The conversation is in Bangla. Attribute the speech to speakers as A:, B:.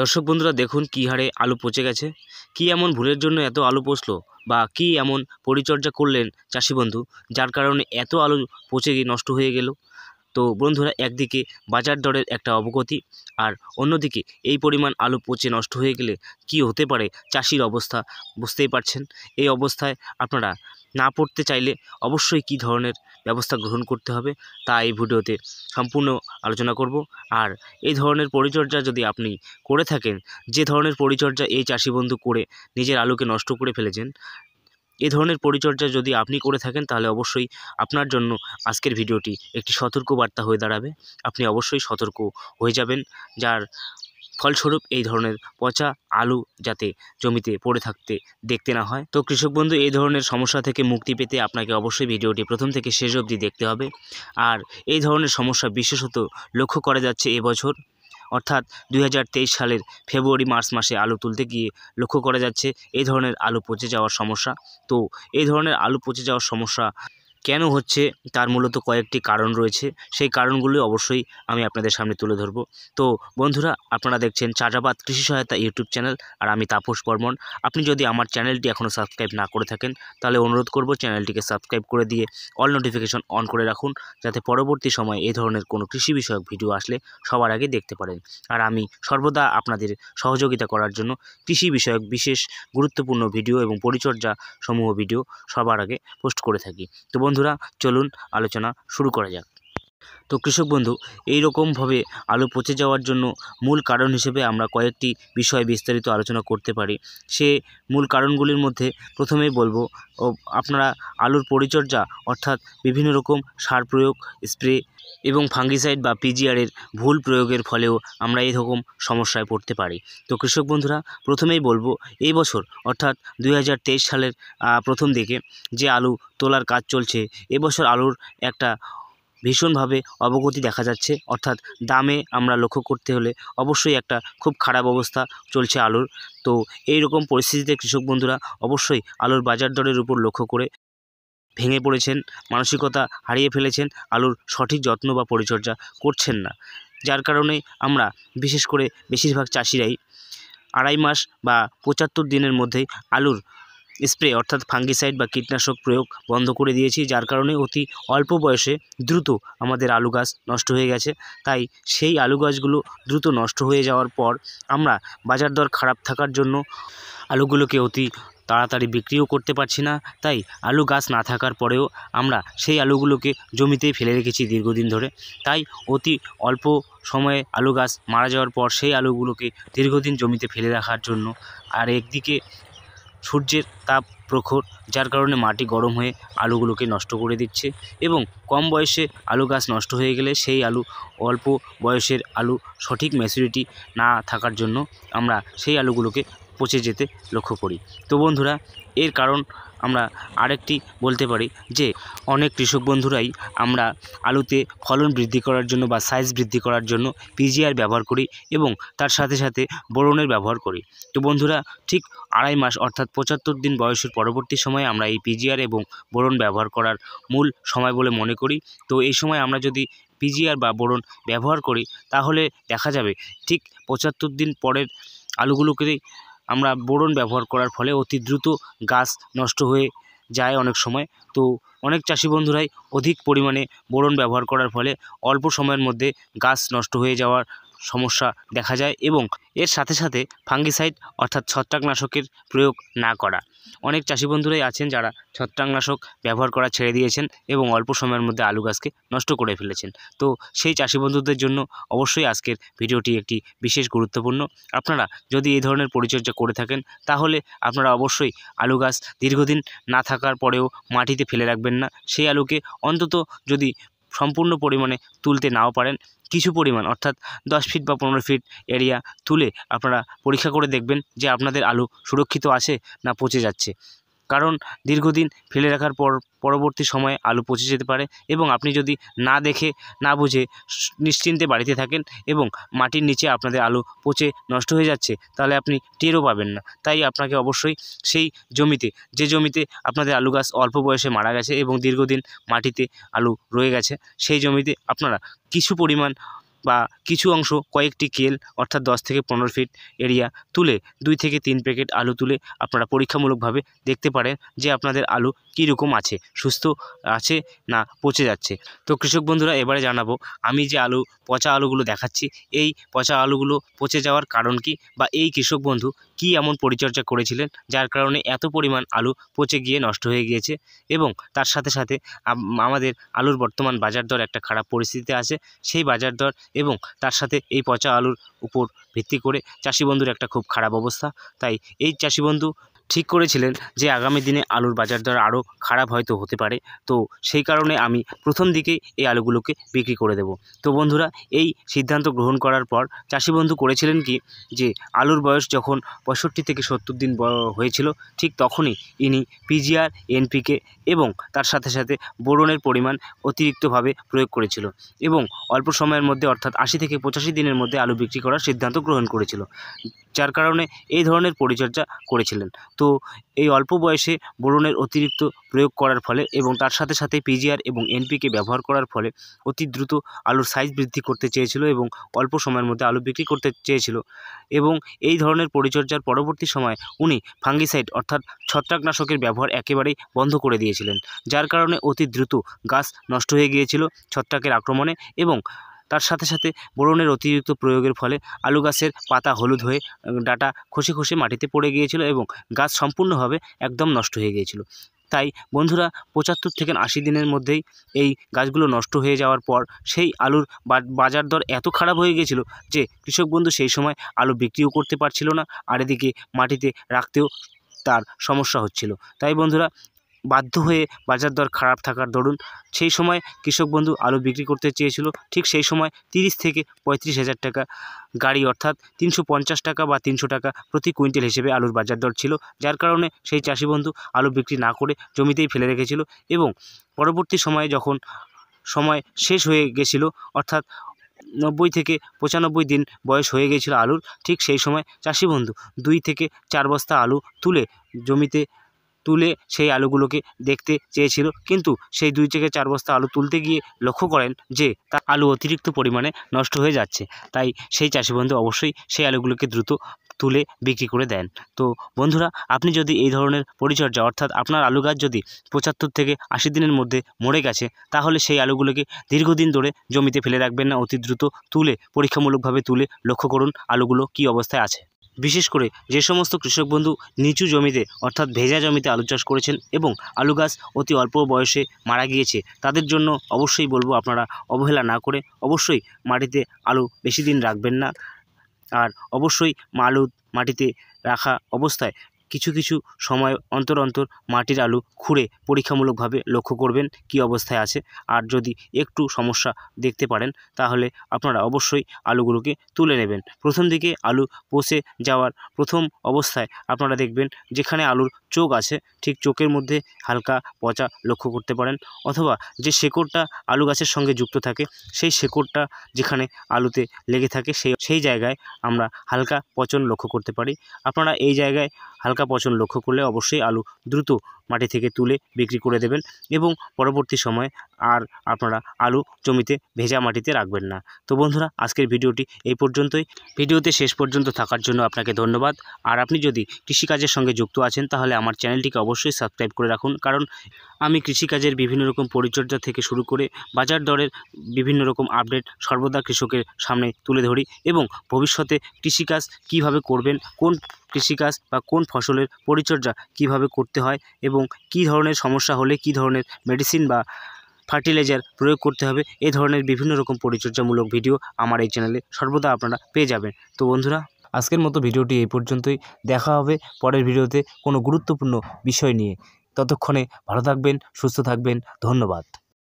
A: দর্শক বন্ধুরা দেখুন কী হারে আলু পচে গেছে কি এমন ভুলের জন্য এত আলু পচলো বা কি এমন পরিচর্যা করলেন চাষি বন্ধু যার কারণে এত আলু পচে গিয়ে নষ্ট হয়ে গেল তো বন্ধুরা একদিকে বাজার দরের একটা অবগতি আর অন্যদিকে এই পরিমাণ আলু পচে নষ্ট হয়ে গেলে কি হতে পারে চাষির অবস্থা বুঝতেই পারছেন এই অবস্থায় আপনারা না পড়তে চাইলে অবশ্যই কী ধরনের ব্যবস্থা গ্রহণ করতে হবে তা এই ভিডিওতে সম্পূর্ণ আলোচনা করব আর এই ধরনের পরিচর্যা যদি আপনি করে থাকেন যে ধরনের পরিচর্যা এই চাষি বন্ধু করে নিজের আলুকে নষ্ট করে ফেলেছেন এ ধরনের পরিচর্যা যদি আপনি করে থাকেন তাহলে অবশ্যই আপনার জন্য আজকের ভিডিওটি একটি সতর্ক বার্তা হয়ে দাঁড়াবে আপনি অবশ্যই সতর্ক হয়ে যাবেন যার ফলস্বরূপ এই ধরনের পচা আলু যাতে জমিতে পড়ে থাকতে দেখতে না হয় তো কৃষক বন্ধু এই ধরনের সমস্যা থেকে মুক্তি পেতে আপনাকে অবশ্যই ভিডিওটি প্রথম থেকে শেষ অবধি দেখতে হবে আর এই ধরনের সমস্যা বিশেষত লক্ষ্য করা যাচ্ছে এবছর অর্থাৎ দুই সালের ফেব্রুয়ারি মার্চ মাসে আলু তুলতে গিয়ে লক্ষ্য করা যাচ্ছে এই ধরনের আলু পচে যাওয়ার সমস্যা তো এই ধরনের আলু পচে যাওয়ার সমস্যা কেন হচ্ছে তার মূলত কয়েকটি কারণ রয়েছে সেই কারণগুলি অবশ্যই আমি আপনাদের সামনে তুলে ধরব তো বন্ধুরা আপনারা দেখছেন চাষাবাদ কৃষি সহায়তা ইউটিউব চ্যানেল আর আমি তাপস বর্মন আপনি যদি আমার চ্যানেলটি এখনও সাবস্ক্রাইব না করে থাকেন তাহলে অনুরোধ করব চ্যানেলটিকে সাবস্ক্রাইব করে দিয়ে অল নোটিফিকেশন অন করে রাখুন যাতে পরবর্তী সময়ে এই ধরনের কোনো কৃষি বিষয়ক ভিডিও আসলে সবার আগে দেখতে পারেন আর আমি সর্বদা আপনাদের সহযোগিতা করার জন্য কৃষি বিষয়ক বিশেষ গুরুত্বপূর্ণ ভিডিও এবং পরিচর্যা সমূহ ভিডিও সবার আগে পোস্ট করে থাকি তো বন্ধু বন্ধুরা চলুন আলোচনা শুরু করা যাক তো কৃষক বন্ধু এই রকমভাবে আলু পচে যাওয়ার জন্য মূল কারণ হিসেবে আমরা কয়েকটি বিষয় বিস্তারিত আলোচনা করতে পারি সে মূল কারণগুলির মধ্যে প্রথমেই বলবো আপনারা আলুর পরিচর্যা অর্থাৎ বিভিন্ন রকম সার প্রয়োগ স্প্রে এবং ফাঙ্গিসাইড বা পিজিআরের ভুল প্রয়োগের ফলেও আমরা এই রকম সমস্যায় পড়তে পারি তো কৃষক বন্ধুরা প্রথমেই বলবো এই বছর অর্থাৎ দুই সালের প্রথম দিকে যে আলু তোলার কাজ চলছে এবছর আলুর একটা ভীষণভাবে অবগতি দেখা যাচ্ছে অর্থাৎ দামে আমরা লক্ষ্য করতে হলে অবশ্যই একটা খুব খারাপ অবস্থা চলছে আলুর তো এই রকম পরিস্থিতিতে কৃষক বন্ধুরা অবশ্যই আলুর বাজার দরের উপর লক্ষ্য করে ভেঙে পড়েছেন মানসিকতা হারিয়ে ফেলেছেন আলুর সঠিক যত্ন বা পরিচর্যা করছেন না যার কারণে আমরা বিশেষ করে বেশিরভাগ চাষিরাই আড়াই মাস বা পঁচাত্তর দিনের মধ্যেই আলুর স্প্রে অর্থাৎ ফাঙ্গিসাইড বা কীটনাশক প্রয়োগ বন্ধ করে দিয়েছি যার কারণে অতি অল্প বয়সে দ্রুত আমাদের আলু গাছ নষ্ট হয়ে গেছে তাই সেই আলু গাছগুলো দ্রুত নষ্ট হয়ে যাওয়ার পর আমরা বাজার দর খারাপ থাকার জন্য আলুগুলোকে অতি তাড়াতাড়ি বিক্রিও করতে পারছি না তাই আলু গাছ না থাকার পরেও আমরা সেই আলুগুলোকে জমিতেই ফেলে রেখেছি দীর্ঘদিন ধরে তাই অতি অল্প সময়ে আলু গাছ মারা যাওয়ার পর সেই আলুগুলোকে দীর্ঘদিন জমিতে ফেলে রাখার জন্য আর একদিকে সূর্যের তাপ প্রখর যার কারণে মাটি গরম হয়ে আলুগুলোকে নষ্ট করে দিচ্ছে এবং কম বয়সে আলু গাছ নষ্ট হয়ে গেলে সেই আলু অল্প বয়সের আলু সঠিক ম্যাচুরিটি না থাকার জন্য আমরা সেই আলুগুলোকে পচে যেতে লক্ষ্য করি তো বন্ধুরা এর কারণ আমরা আরেকটি বলতে পারি যে অনেক কৃষক বন্ধুরাই আমরা আলুতে ফলন বৃদ্ধি করার জন্য বা সাইজ বৃদ্ধি করার জন্য পিজিআর ব্যবহার করি এবং তার সাথে সাথে বোরনের ব্যবহার করি তো বন্ধুরা ঠিক আড়াই মাস অর্থাৎ পঁচাত্তর দিন বয়সের পরবর্তী সময়ে আমরা এই পিজিআর এবং বোরন ব্যবহার করার মূল সময় বলে মনে করি তো এই সময় আমরা যদি পিজিআর বা বোরন ব্যবহার করি তাহলে দেখা যাবে ঠিক পঁচাত্তর দিন পরের আলুগুলোকে আমরা বোরন ব্যবহার করার ফলে অতি দ্রুত গাছ নষ্ট হয়ে যায় অনেক সময় তো অনেক চাষি বন্ধুরাই অধিক পরিমাণে বোরন ব্যবহার করার ফলে অল্প সময়ের মধ্যে গাছ নষ্ট হয়ে যাওয়ার সমস্যা দেখা যায় এবং এর সাথে সাথে ফাঙ্গিসাইড অর্থাৎ ছত্রাকনাশকের প্রয়োগ না করা অনেক চাষি বন্ধুরাই আছেন যারা ছত্রাকনাশক ব্যবহার করা ছেড়ে দিয়েছেন এবং অল্প সময়ের মধ্যে আলু গাছকে নষ্ট করে ফেলেছেন তো সেই চাষি বন্ধুদের জন্য অবশ্যই আজকের ভিডিওটি একটি বিশেষ গুরুত্বপূর্ণ আপনারা যদি এই ধরনের পরিচর্যা করে থাকেন তাহলে আপনারা অবশ্যই আলু গাছ দীর্ঘদিন না থাকার পরেও মাটিতে ফেলে রাখবেন না সেই আলুকে অন্তত যদি সম্পূর্ণ পরিমাণে তুলতে নাও পারেন কিছু পরিমাণ অর্থাৎ দশ ফিট বা পনেরো ফিট এরিয়া তুলে আপনারা পরীক্ষা করে দেখবেন যে আপনাদের আলু সুরক্ষিত আছে না পচে যাচ্ছে কারণ দীর্ঘদিন ফেলে রাখার পর পরবর্তী সময়ে আলু পচে যেতে পারে এবং আপনি যদি না দেখে না বুঝে নিশ্চিন্তে বাড়িতে থাকেন এবং মাটির নিচে আপনাদের আলু পচে নষ্ট হয়ে যাচ্ছে তাহলে আপনি টেরও পাবেন না তাই আপনাকে অবশ্যই সেই জমিতে যে জমিতে আপনাদের আলু গাছ অল্প বয়সে মারা গেছে এবং দীর্ঘদিন মাটিতে আলু রয়ে গেছে সেই জমিতে আপনারা কিছু পরিমাণ বা কিছু অংশ কয়েকটি কেল অর্থাৎ দশ থেকে পনেরো ফিট এরিয়া তুলে দুই থেকে তিন প্যাকেট আলু তুলে আপনারা পরীক্ষামূলকভাবে দেখতে পারেন যে আপনাদের আলু রকম আছে সুস্থ আছে না পচে যাচ্ছে তো কৃষক বন্ধুরা এবারে জানাবো আমি যে আলু পচা আলুগুলো দেখাচ্ছি এই পচা আলুগুলো পচে যাওয়ার কারণ কি বা এই কৃষক বন্ধু কি এমন পরিচর্যা করেছিলেন যার কারণে এত পরিমাণ আলু পচে গিয়ে নষ্ট হয়ে গিয়েছে এবং তার সাথে সাথে আমাদের আলুর বর্তমান বাজার দর একটা খারাপ পরিস্থিতিতে আছে সেই বাজার দর এবং তার সাথে এই পচা আলুর উপর ভিত্তি করে চাষিবন্ধুর বন্ধুর একটা খুব খারাপ অবস্থা তাই এই চাষিবন্ধু বন্ধু ঠিক করেছিলেন যে আগামী দিনে আলুর বাজার দর আরও খারাপ হয়তো হতে পারে তো সেই কারণে আমি প্রথম দিকেই এই আলুগুলোকে বিক্রি করে দেব তো বন্ধুরা এই সিদ্ধান্ত গ্রহণ করার পর চাষি বন্ধু করেছিলেন কি যে আলুর বয়স যখন পঁয়ষট্টি থেকে সত্তর দিন হয়েছিল ঠিক তখনই ইনি পিজিআর এনপিকে এবং তার সাথে সাথে বোরনের পরিমাণ অতিরিক্তভাবে প্রয়োগ করেছিল এবং অল্প সময়ের মধ্যে অর্থাৎ আশি থেকে পঁচাশি দিনের মধ্যে আলু বিক্রি করার সিদ্ধান্ত গ্রহণ করেছিল যার কারণে এই ধরনের পরিচর্যা করেছিলেন তো এই অল্প বয়সে বোরনের অতিরিক্ত প্রয়োগ করার ফলে এবং তার সাথে সাথে পিজিআর এবং এনপিকে ব্যবহার করার ফলে অতি দ্রুত আলুর সাইজ বৃদ্ধি করতে চেয়েছিল এবং অল্প সময়ের মধ্যে আলু বিক্রি করতে চেয়েছিল এবং এই ধরনের পরিচর্যার পরবর্তী সময় উনি ফাঙ্গিসাইড অর্থাৎ ছত্রাকনাশকের ব্যবহার একেবারেই বন্ধ করে দিয়েছিলেন যার কারণে অতি দ্রুত গাছ নষ্ট হয়ে গিয়েছিল ছত্রাকের আক্রমণে এবং তার সাথে সাথে বোরনের অতিরিক্ত প্রয়োগের ফলে আলু গাছের পাতা হলুদ হয়ে ডাটা খসে খসে মাটিতে পড়ে গিয়েছিল এবং গাছ সম্পূর্ণভাবে একদম নষ্ট হয়ে গিয়েছিল তাই বন্ধুরা পঁচাত্তর থেকে আশি দিনের মধ্যেই এই গাছগুলো নষ্ট হয়ে যাওয়ার পর সেই আলুর বাজার দর এত খারাপ হয়ে গিয়েছিল যে কৃষক বন্ধু সেই সময় আলু বিক্রিও করতে পারছিল না আর এদিকে মাটিতে রাখতেও তার সমস্যা হচ্ছিল তাই বন্ধুরা বাধ্য হয়ে বাজার দর খারাপ থাকার দরুন সেই সময় কৃষক বন্ধু আলু বিক্রি করতে চেয়েছিল ঠিক সেই সময় তিরিশ থেকে পঁয়ত্রিশ হাজার টাকা গাড়ি অর্থাৎ তিনশো পঞ্চাশ টাকা বা তিনশো টাকা প্রতি কুইন্টাল হিসেবে আলুর বাজার দর ছিল যার কারণে সেই চাষি বন্ধু আলু বিক্রি না করে জমিতেই ফেলে রেখেছিল এবং পরবর্তী সময়ে যখন সময় শেষ হয়ে গেছিল অর্থাৎ নব্বই থেকে পঁচানব্বই দিন বয়স হয়ে গিয়েছিল আলুর ঠিক সেই সময় চাষি বন্ধু দুই থেকে চার বস্তা আলু তুলে জমিতে তুলে সেই আলুগুলোকে দেখতে চেয়েছিল কিন্তু সেই দুই থেকে চার বস্তা আলু তুলতে গিয়ে লক্ষ্য করেন যে তার আলু অতিরিক্ত পরিমাণে নষ্ট হয়ে যাচ্ছে তাই সেই চাষি বন্ধু অবশ্যই সেই আলুগুলোকে দ্রুত তুলে বিক্রি করে দেন তো বন্ধুরা আপনি যদি এই ধরনের পরিচর্যা অর্থাৎ আপনার আলু গাছ যদি পঁচাত্তর থেকে আশি দিনের মধ্যে মরে গেছে তাহলে সেই আলুগুলোকে দীর্ঘদিন ধরে জমিতে ফেলে রাখবেন না অতি দ্রুত তুলে পরীক্ষামূলকভাবে তুলে লক্ষ্য করুন আলুগুলো কি অবস্থায় আছে বিশেষ করে যে সমস্ত কৃষক বন্ধু নিচু জমিতে অর্থাৎ ভেজা জমিতে আলু চাষ করেছেন এবং আলু গাছ অতি অল্প বয়সে মারা গিয়েছে তাদের জন্য অবশ্যই বলবো আপনারা অবহেলা না করে অবশ্যই মাটিতে আলু বেশি দিন রাখবেন না আর অবশ্যই আলু মাটিতে রাখা অবস্থায় কিছু কিছু সময় অন্তর অন্তর মাটির আলু খুঁড়ে পরীক্ষামূলকভাবে লক্ষ্য করবেন কি অবস্থায় আছে আর যদি একটু সমস্যা দেখতে পারেন তাহলে আপনারা অবশ্যই আলুগুলোকে তুলে নেবেন প্রথম দিকে আলু পচে যাওয়ার প্রথম অবস্থায় আপনারা দেখবেন যেখানে আলুর চোখ আছে ঠিক চোখের মধ্যে হালকা পচা লক্ষ্য করতে পারেন অথবা যে শেকড়টা আলু গাছের সঙ্গে যুক্ত থাকে সেই শেকড়টা যেখানে আলুতে লেগে থাকে সেই সেই জায়গায় আমরা হালকা পচন লক্ষ্য করতে পারি আপনারা এই জায়গায় হালকা পচন লক্ষ্য করলে অবশ্যই আলু দ্রুত মাটি থেকে তুলে বিক্রি করে দেবেন এবং পরবর্তী সময়ে আর আপনারা আলু জমিতে ভেজা মাটিতে রাখবেন না তো বন্ধুরা আজকের ভিডিওটি এই পর্যন্তই ভিডিওতে শেষ পর্যন্ত থাকার জন্য আপনাকে ধন্যবাদ আর আপনি যদি কৃষিকাজের সঙ্গে যুক্ত আছেন তাহলে আমার চ্যানেলটিকে অবশ্যই সাবস্ক্রাইব করে রাখুন কারণ আমি কৃষিকাজের বিভিন্ন রকম পরিচর্যা থেকে শুরু করে বাজার দরের বিভিন্ন রকম আপডেট সর্বদা কৃষকের সামনে তুলে ধরি এবং ভবিষ্যতে কৃষিকাজ কিভাবে করবেন কোন কৃষিকাজ বা কোন ফসলের পরিচর্যা কিভাবে করতে হয় এবং কি ধরনের সমস্যা হলে কি ধরনের মেডিসিন বা ফার্টিলাইজার প্রয়োগ করতে হবে এ ধরনের বিভিন্ন রকম পরিচর্যামূলক ভিডিও আমার এই চ্যানেলে সর্বদা আপনারা পেয়ে যাবেন তো বন্ধুরা আজকের মতো ভিডিওটি এই পর্যন্তই দেখা হবে পরের ভিডিওতে কোনো গুরুত্বপূর্ণ বিষয় নিয়ে ততক্ষণে ভালো থাকবেন সুস্থ থাকবেন ধন্যবাদ